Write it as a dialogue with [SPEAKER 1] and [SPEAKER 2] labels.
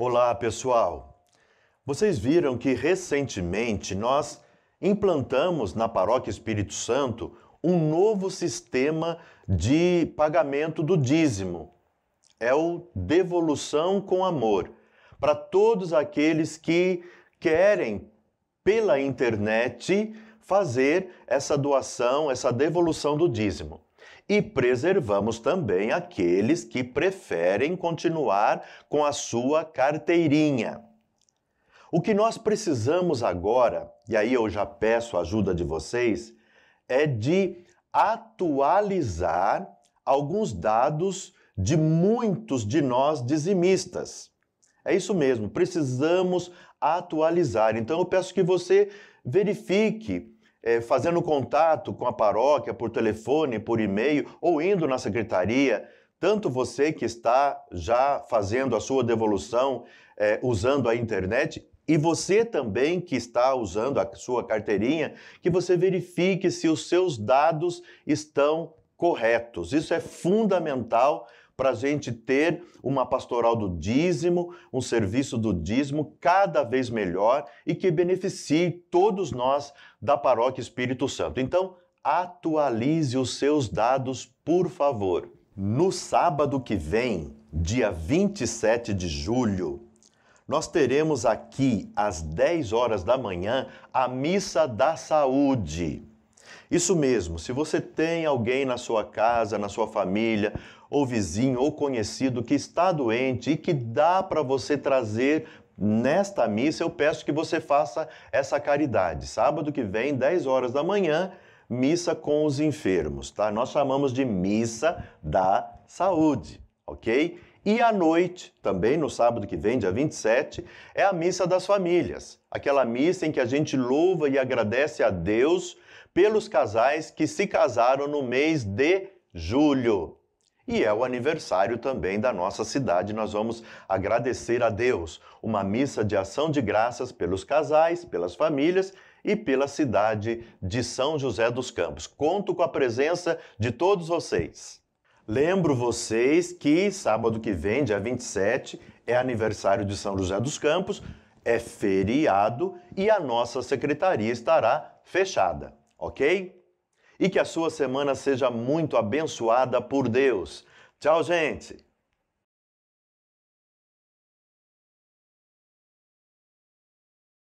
[SPEAKER 1] Olá, pessoal! Vocês viram que recentemente nós implantamos na Paróquia Espírito Santo um novo sistema de pagamento do dízimo. É o devolução com amor para todos aqueles que querem pela internet fazer essa doação, essa devolução do dízimo e preservamos também aqueles que preferem continuar com a sua carteirinha. O que nós precisamos agora, e aí eu já peço a ajuda de vocês, é de atualizar alguns dados de muitos de nós dizimistas. É isso mesmo, precisamos atualizar. Então eu peço que você verifique é, fazendo contato com a paróquia por telefone, por e-mail ou indo na secretaria, tanto você que está já fazendo a sua devolução é, usando a internet, e você também que está usando a sua carteirinha, que você verifique se os seus dados estão corretos. Isso é fundamental para a gente ter uma pastoral do dízimo, um serviço do dízimo cada vez melhor e que beneficie todos nós da paróquia Espírito Santo. Então, atualize os seus dados, por favor. No sábado que vem, dia 27 de julho, nós teremos aqui às 10 horas da manhã a missa da saúde. Isso mesmo, se você tem alguém na sua casa, na sua família, ou vizinho ou conhecido que está doente e que dá para você trazer nesta missa, eu peço que você faça essa caridade. Sábado que vem, 10 horas da manhã, missa com os enfermos, tá? Nós chamamos de missa da saúde, ok? E à noite, também no sábado que vem, dia 27, é a missa das famílias, aquela missa em que a gente louva e agradece a Deus pelos casais que se casaram no mês de julho. E é o aniversário também da nossa cidade. Nós vamos agradecer a Deus uma missa de ação de graças pelos casais, pelas famílias e pela cidade de São José dos Campos. Conto com a presença de todos vocês. Lembro vocês que sábado que vem, dia 27, é aniversário de São José dos Campos, é feriado e a nossa secretaria estará fechada, ok? E que a sua semana seja muito abençoada por Deus. Tchau, gente!